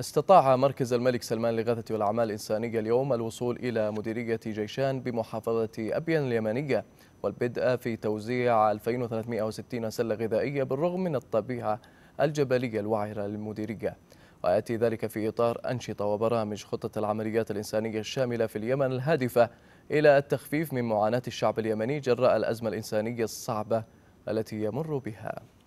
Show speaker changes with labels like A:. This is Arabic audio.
A: استطاع مركز الملك سلمان لغاثة والأعمال الإنسانية اليوم الوصول إلى مديرية جيشان بمحافظة أبين اليمنية والبدء في توزيع 2360 سلة غذائية بالرغم من الطبيعة الجبلية الوعرة للمديرية ويأتي ذلك في إطار أنشطة وبرامج خطة العمليات الإنسانية الشاملة في اليمن الهادفة إلى التخفيف من معاناة الشعب اليمني جراء الأزمة الإنسانية الصعبة التي يمر بها